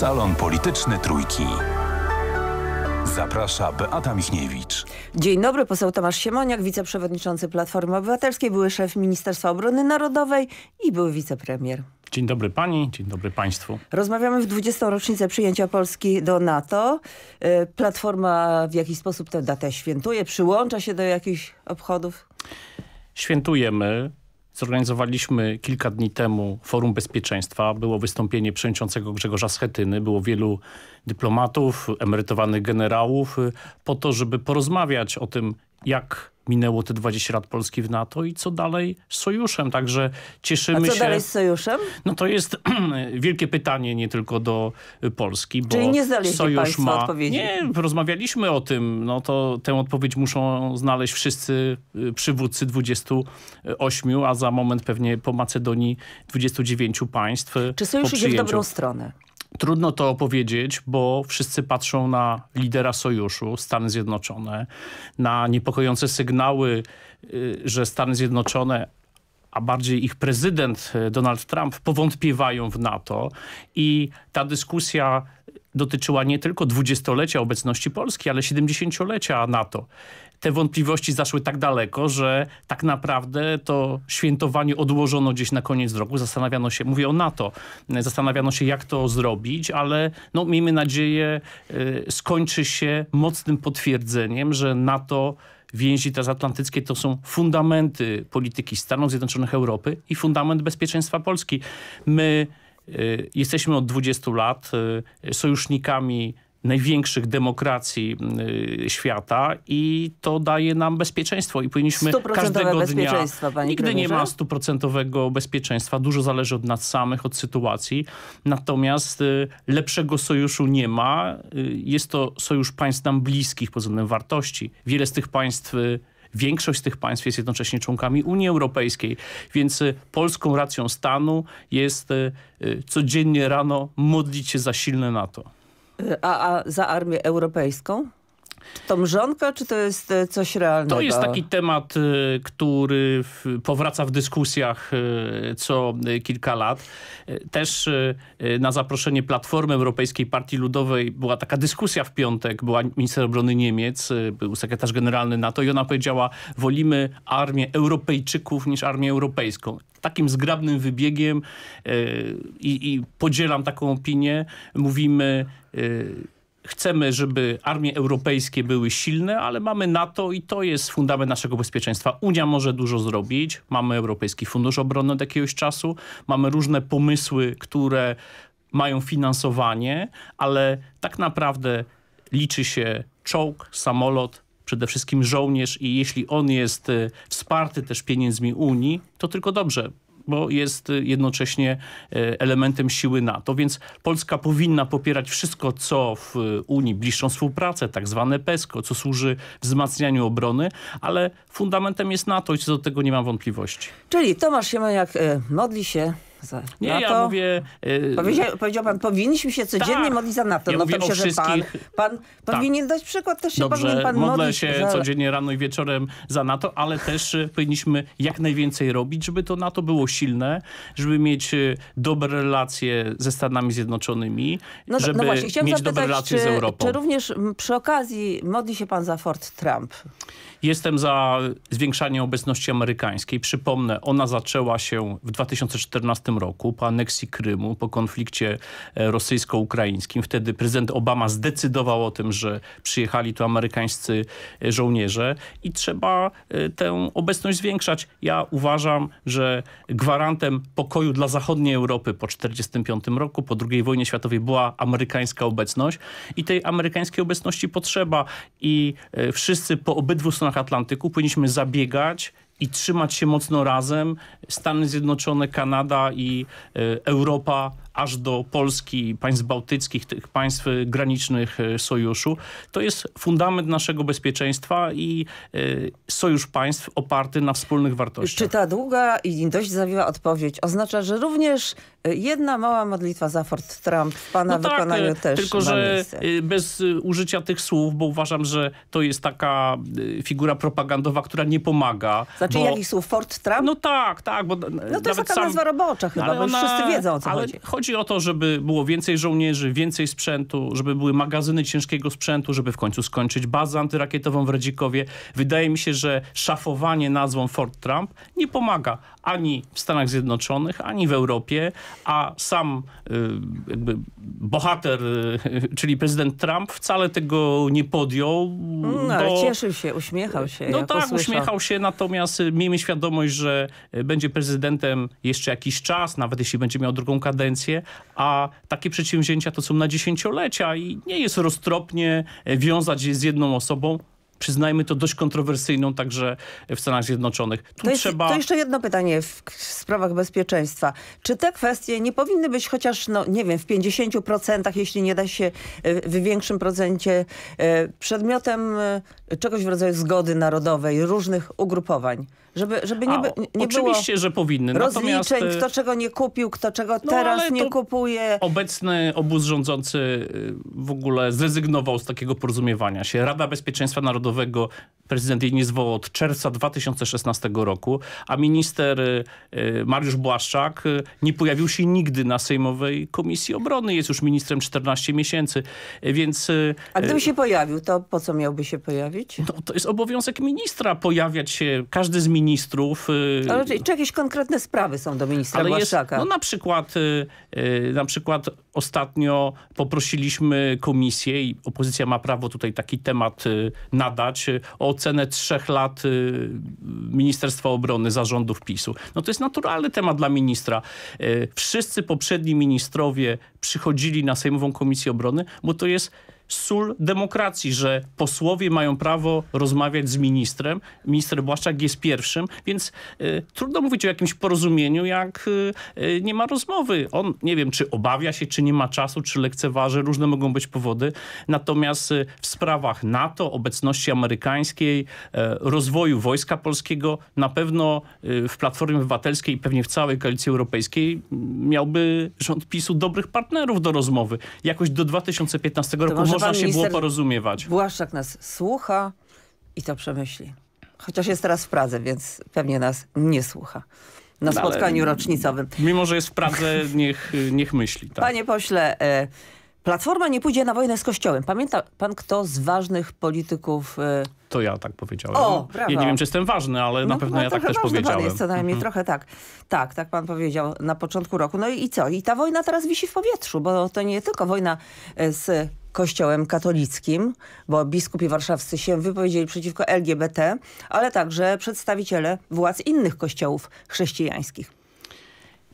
Salon Polityczny Trójki. Zaprasza Beata Michniewicz. Dzień dobry, poseł Tomasz Siemoniak, wiceprzewodniczący Platformy Obywatelskiej, były szef Ministerstwa Obrony Narodowej i były wicepremier. Dzień dobry pani, dzień dobry państwu. Rozmawiamy w 20. rocznicę przyjęcia Polski do NATO. E, Platforma w jakiś sposób tę datę świętuje, przyłącza się do jakichś obchodów? Świętujemy. Zorganizowaliśmy kilka dni temu Forum Bezpieczeństwa. Było wystąpienie przewodniczącego Grzegorza Schetyny. Było wielu dyplomatów, emerytowanych generałów y, po to, żeby porozmawiać o tym, jak minęło te 20 lat Polski w NATO i co dalej z sojuszem. Także cieszymy się... A co się... dalej z sojuszem? No to jest wielkie pytanie nie tylko do y, Polski, bo Czyli nie sojusz ma... odpowiedzi? Nie, rozmawialiśmy o tym. No to tę odpowiedź muszą znaleźć wszyscy y, przywódcy 28, a za moment pewnie po Macedonii 29 państw. Czy sojusz idzie w dobrą stronę? Trudno to opowiedzieć, bo wszyscy patrzą na lidera sojuszu, Stany Zjednoczone, na niepokojące sygnały, y, że Stany Zjednoczone a bardziej ich prezydent y, Donald Trump powątpiewają w NATO i ta dyskusja dotyczyła nie tylko dwudziestolecia obecności Polski, ale siedemdziesięciolecia NATO. Te wątpliwości zaszły tak daleko, że tak naprawdę to świętowanie odłożono gdzieś na koniec roku. Zastanawiano się, mówię o NATO, zastanawiano się jak to zrobić, ale no, miejmy nadzieję y, skończy się mocnym potwierdzeniem, że NATO więzi transatlantyckie to są fundamenty polityki Stanów Zjednoczonych Europy i fundament bezpieczeństwa Polski. My Y, jesteśmy od 20 lat y, sojusznikami największych demokracji y, świata i to daje nam bezpieczeństwo i powinniśmy każdego dnia... nigdy nie ma stuprocentowego bezpieczeństwa. Dużo zależy od nas samych, od sytuacji. Natomiast lepszego sojuszu nie ma. Jest to sojusz państw nam bliskich pod względem wartości. Wiele z tych państw Większość z tych państw jest jednocześnie członkami Unii Europejskiej, więc y, polską racją stanu jest y, y, codziennie rano modlić się za silne NATO. A, a za armię europejską? Czy to mrzonka, czy to jest e, coś realnego? To jest taki temat, e, który powraca w dyskusjach e, co kilka lat. Też na zaproszenie Platformy Europejskiej Partii Ludowej była taka dyskusja w piątek. Była minister obrony Niemiec, był sekretarz generalny NATO i ona powiedziała, wolimy armię Europejczyków niż armię europejską takim zgrabnym wybiegiem i podzielam taką opinię, mówimy chcemy, żeby armie europejskie były silne, ale mamy NATO i to jest fundament naszego bezpieczeństwa. Unia może dużo zrobić, mamy Europejski Fundusz Obronny od jakiegoś czasu, mamy różne pomysły, które mają finansowanie, ale tak naprawdę liczy się czołg, samolot, przede wszystkim żołnierz i jeśli on jest y, wsparty też pieniędzmi Unii, to tylko dobrze bo jest y, jednocześnie y, elementem siły NATO. Więc Polska powinna popierać wszystko, co w y, Unii, bliższą współpracę, tak zwane PESCO, co służy wzmacnianiu obrony, ale fundamentem jest NATO i co do tego nie mam wątpliwości. Czyli Tomasz jak modli się za nie, NATO? ja mówię... Yy, powiedział, powiedział, pan, powinniśmy się codziennie tak, modlić za NATO. Ja no to że pan, pan tak. powinien dać przykład, też się powinien pan modlę się za... codziennie rano i wieczorem za NATO, ale też y, powinniśmy jak najwięcej robić, żeby to NATO było silne, żeby mieć y, dobre relacje ze Stanami Zjednoczonymi, no, no żeby no właśnie, mieć dobre relacje czy, z Europą. Czy również przy okazji modli się pan za Fort Trump? Jestem za zwiększaniem obecności amerykańskiej. Przypomnę, ona zaczęła się w 2014 roku po aneksji Krymu, po konflikcie e, rosyjsko-ukraińskim. Wtedy prezydent Obama zdecydował o tym, że przyjechali tu amerykańscy e, żołnierze i trzeba e, tę obecność zwiększać. Ja uważam, że gwarantem pokoju dla zachodniej Europy po 1945 roku, po II wojnie światowej była amerykańska obecność i tej amerykańskiej obecności potrzeba i wszyscy po obydwu stronach stronach Atlantyku powinniśmy zabiegać i trzymać się mocno razem. Stany Zjednoczone, Kanada i e, Europa aż do Polski, państw bałtyckich, tych państw granicznych e, sojuszu, to jest fundament naszego bezpieczeństwa i e, sojusz państw oparty na wspólnych wartościach. Czy ta długa i dość zawiła odpowiedź oznacza, że również e, jedna mała modlitwa za Fort Trump w pana no tak, wykonaniu tak, też tylko, że miejsce. bez użycia tych słów, bo uważam, że to jest taka figura propagandowa, która nie pomaga. Znaczy bo... jakich słów? Fort Trump? No tak, tak. Bo no to jest taka sam... nazwa robocza chyba, ale bo ona... wszyscy wiedzą o co ale chodzi. chodzi Chodzi o to, żeby było więcej żołnierzy, więcej sprzętu, żeby były magazyny ciężkiego sprzętu, żeby w końcu skończyć bazę antyrakietową w Redzikowie. Wydaje mi się, że szafowanie nazwą Fort Trump nie pomaga, ani w Stanach Zjednoczonych, ani w Europie, a sam y, jakby bohater, y, czyli prezydent Trump wcale tego nie podjął. No, ale bo... cieszył się, uśmiechał się. No tak, usłyszał. uśmiechał się, natomiast y, miejmy świadomość, że będzie prezydentem jeszcze jakiś czas, nawet jeśli będzie miał drugą kadencję, a takie przedsięwzięcia to są na dziesięciolecia i nie jest roztropnie wiązać je z jedną osobą, przyznajmy to, dość kontrowersyjną także w Stanach Zjednoczonych. Tu to, jest, trzeba... to jeszcze jedno pytanie w, w, sprawach bezpieczeństwa. Czy te kwestie nie powinny być chociaż, no nie wiem, w 50%, jeśli nie da się e, w większym procencie, e, przedmiotem e, czegoś w rodzaju zgody narodowej, różnych ugrupowań? Żeby, żeby nie, by, nie oczywiście, było że powinny. Rozliczeń, kto czego nie kupił, kto czego no, teraz nie kupuje. Obecny obóz rządzący w ogóle zrezygnował z takiego porozumiewania się. Rada Bezpieczeństwa Narodowego Narodowego prezydent jej nie zwołał od czerwca 2016 roku, a minister y, y, Mariusz Błaszczak y, nie pojawił się nigdy na Sejmowej Komisji Obrony. Jest już ministrem 14 miesięcy, więc... A gdyby się pojawił, to po co miałby się pojawić? No, to jest obowiązek ministra pojawiać się, każdy z ministrów... Ale czy jakieś konkretne sprawy są do ministra ale Błaszczaka? Jest, no na przykład, na przykład ostatnio poprosiliśmy komisję i opozycja ma prawo tutaj taki temat nad badać y, ocenę trzech lat y, Ministerstwa Obrony zarządów PiSu. No to jest naturalny temat dla ministra. Y, wszyscy poprzedni ministrowie przychodzili na Sejmową Komisję Obrony, bo to jest sól demokracji, że posłowie mają prawo rozmawiać z ministrem. Minister Błaszczak jest pierwszym, więc y, trudno mówić o jakimś porozumieniu, jak y, y, nie ma rozmowy. On nie wiem, czy obawia się, czy nie ma czasu, czy lekceważy, różne mogą być powody. Natomiast w sprawach NATO, obecności amerykańskiej, e, rozwoju Wojska Polskiego, na pewno w Platformie Obywatelskiej i pewnie w całej Koalicji Europejskiej miałby rząd PiSu dobrych partnerów do rozmowy. Jakoś do 2015 roku może można się było porozumiewać. Błaszczak nas słucha i to przemyśli. Chociaż jest teraz w Pradze, więc pewnie nas nie słucha na no, spotkaniu Ale, rocznicowym. Mimo, że jest w Pradze, niech, niech myśli. Tak. Panie pośle, y Platforma nie pójdzie na wojnę z Kościołem. Pamięta pan, kto z ważnych polityków... Y... To ja tak powiedziałem. O, Ja nie wiem, czy jestem ważny, ale no, na pewno no, ja tak też powiedziałem. Pan jest co najmniej mm -hmm. trochę tak. Tak, tak pan powiedział na początku roku. No i co? I ta wojna teraz wisi w powietrzu, bo to nie tylko wojna e, z kościołem katolickim, bo biskupi warszawscy się wypowiedzieli przeciwko LGBT, ale także przedstawiciele władz innych kościołów chrześcijańskich.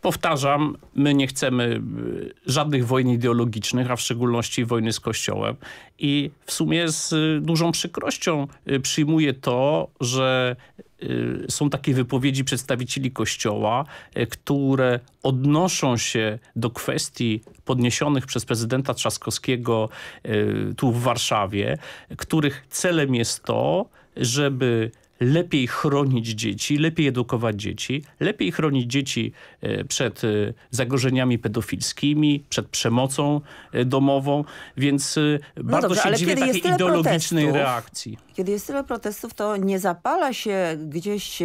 Powtarzam, my nie chcemy e, żadnych wojen ideologicznych, a w szczególności wojny z Kościołem. I w sumie z e, dużą przykrością e, przyjmuję to, że są takie wypowiedzi przedstawicieli Kościoła, które odnoszą się do kwestii podniesionych przez prezydenta Trzaskowskiego tu w Warszawie, których celem jest to, żeby lepiej chronić dzieci, lepiej edukować dzieci, lepiej chronić dzieci e, przed e, zagrożeniami pedofilskimi, przed przemocą e, domową, więc no bardzo dobrze, się dziwię takiej ideologicznej reakcji. Kiedy jest tyle protestów, to nie zapala się gdzieś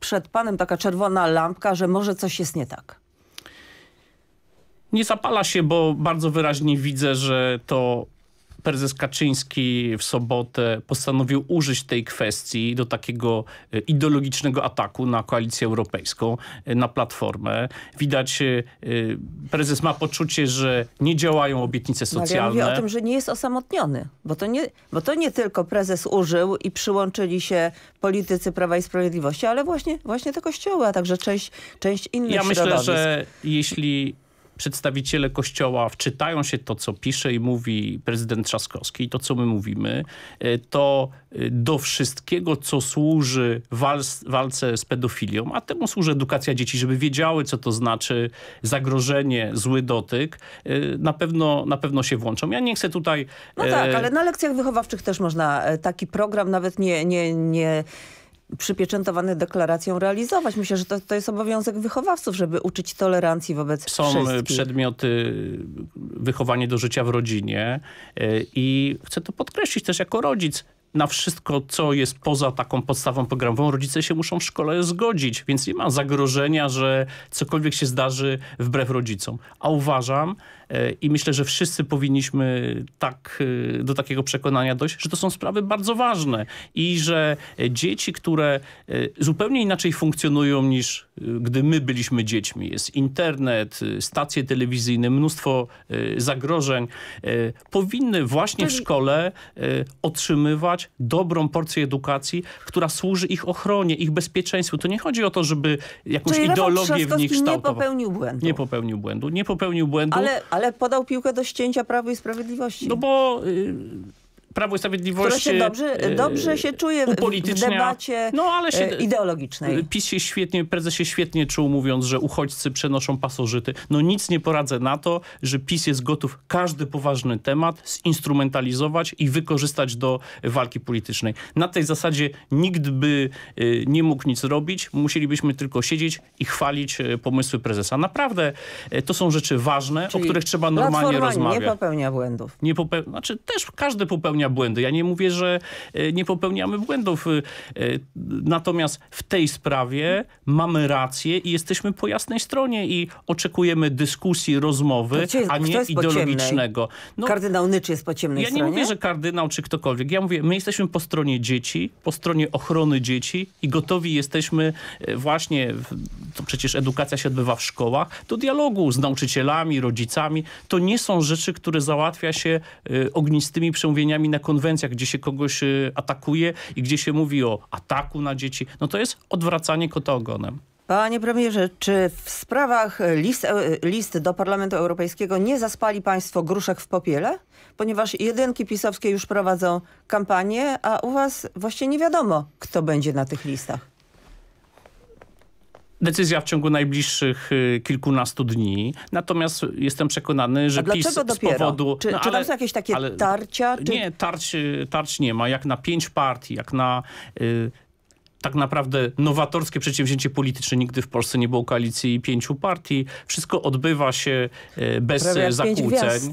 przed panem taka czerwona lampka, że może coś jest nie tak? Nie zapala się, bo bardzo wyraźnie widzę, że to prezes Kaczyński w sobotę postanowił użyć tej kwestii do takiego e, ideologicznego ataku na koalicję europejską, e, na platformę. Widać, e, prezes ma poczucie, że nie działają obietnice socjalne. No, ale ja mówię o tym, że nie jest osamotniony, bo to nie, bo to nie tylko prezes użył i przyłączyli się politycy Prawa i Sprawiedliwości, ale właśnie, właśnie te kościoły, a także część, część innych ja środowisk. Ja myślę, że jeśli przedstawiciele Kościoła wczytają się to, co pisze i mówi prezydent Trzaskowski i to, co my mówimy, e, to e, do wszystkiego, co służy walc, walce z pedofilią, a temu służy edukacja dzieci, żeby wiedziały, co to znaczy zagrożenie, zły dotyk, e, na pewno, na pewno się włączą. Ja nie chcę tutaj... No tak, ale na lekcjach wychowawczych też można taki program, nawet nie, nie, nie przypieczętowany deklaracją realizować. Myślę, że to, to jest obowiązek wychowawców, żeby uczyć tolerancji wobec Są e, wszystkich. Są przedmioty wychowanie do życia w rodzinie e, i chcę to podkreślić też jako rodzic na wszystko, co jest poza taką podstawą programową, rodzice się muszą w szkole zgodzić, więc nie ma zagrożenia, że cokolwiek się zdarzy wbrew rodzicom. A uważam e, i myślę, że wszyscy powinniśmy tak, e, do takiego przekonania dojść, że to są sprawy bardzo ważne i że e, dzieci, które zupełnie inaczej funkcjonują niż gdy my byliśmy dziećmi. Jest internet, stacje telewizyjne, mnóstwo zagrożeń. Powinny właśnie w szkole otrzymywać dobrą porcję edukacji, która służy ich ochronie, ich bezpieczeństwu. To nie chodzi o to, żeby jakąś Czyli ideologię w nich kształtować. nie popełnił błędu. Nie popełnił błędu. Nie popełnił błędu. Ale, ale podał piłkę do ścięcia Prawa i Sprawiedliwości. No bo... Y, Prawo i Sprawiedliwość... się e, dobrze, dobrze e, się czuje w debacie no, ale się, e, ideologicznej. PiS się świetnie, prezes się świetnie czuł, mówiąc, że uchodźcy przenoszą pasożyty. No nic nie poradzę na to, że PiS jest gotów każdy poważny temat zinstrumentalizować i wykorzystać do walki politycznej. Na tej zasadzie nikt by nie mógł nic robić, musielibyśmy tylko siedzieć i chwalić pomysły prezesa. Naprawdę to są rzeczy ważne, Czyli o których trzeba normalnie rozmawiać. nie popełnia błędów. Nie popeł... Znaczy też każdy popełnia popełnia błędy. Ja nie mówię, że e, nie popełniamy błędów. E, e, natomiast w tej sprawie mamy rację i jesteśmy po jasnej stronie i oczekujemy dyskusji, rozmowy, jest, a nie ideologicznego. No, kardynał Nycz jest po ciemnej ja stronie? Ja nie mówię, że kardynał czy ktokolwiek. Ja mówię, my jesteśmy po stronie dzieci, po stronie ochrony dzieci i gotowi jesteśmy właśnie, to przecież edukacja się odbywa w szkołach, do dialogu z nauczycielami, rodzicami. To nie są rzeczy, które załatwia się ognistymi przemówieniami na konwencjach, gdzie się kogoś y, atakuje i gdzie się mówi o ataku na dzieci, no to jest odwracanie kota ogonem. Panie premierze, czy w sprawach list, e, list, do Parlamentu Europejskiego nie zaspali państwo gruszek w popiele? Ponieważ jedynki pisowskie już prowadzą kampanię, a u was właśnie nie wiadomo, kto będzie na tych listach decyzja w ciągu najbliższych y, kilkunastu dni. Natomiast jestem przekonany, że PiS z powodu... Czy, no, czy ale, tam są jakieś takie ale, tarcia? Czy... Nie, tarć, y, tarć nie ma. Jak na pięć partii, jak na y, tak naprawdę nowatorskie przedsięwzięcie polityczne. Nigdy w Polsce nie było koalicji pięciu partii. Wszystko odbywa się e, bez zakłóceń.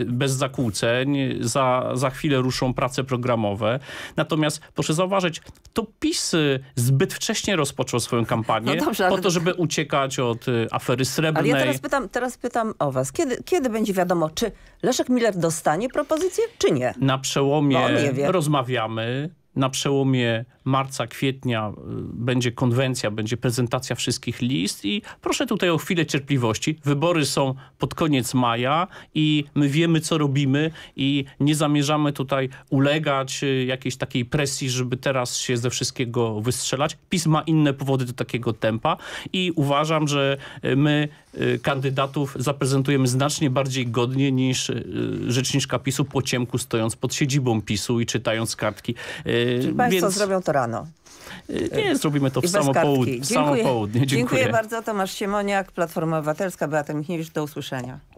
E, bez zakłóceń. Za, za chwilę ruszą prace programowe. Natomiast proszę zauważyć, to PiS e, zbyt wcześnie rozpoczął swoją kampanię no dobrze, po to, żeby uciekać od afery srebrnej. Ale ja teraz pytam, teraz pytam o was. Kiedy, kiedy będzie wiadomo, czy Leszek Miller dostanie propozycję, czy nie? Na przełomie no, nie rozmawiamy, na przełomie marca, kwietnia y, będzie konwencja, będzie prezentacja wszystkich list i proszę tutaj o chwilę cierpliwości. Wybory są pod koniec maja i my wiemy, co robimy i nie zamierzamy tutaj ulegać y, jakiejś takiej presji, żeby teraz się ze wszystkiego wystrzelać. PiS ma inne powody do takiego tempa i uważam, że y, my kandydatów zaprezentujemy znacznie bardziej godnie niż rzeczniczka PiSu po ciemku stojąc pod siedzibą PiSu i czytając kartki. Czyli Więc... Państwo zrobią to rano. Nie, e, zrobimy to w samo, południe. w samo południe. Dziękuję. Dziękuję bardzo. Tomasz Siemoniak, Platforma Obywatelska, Beata Michniewicz. Do usłyszenia.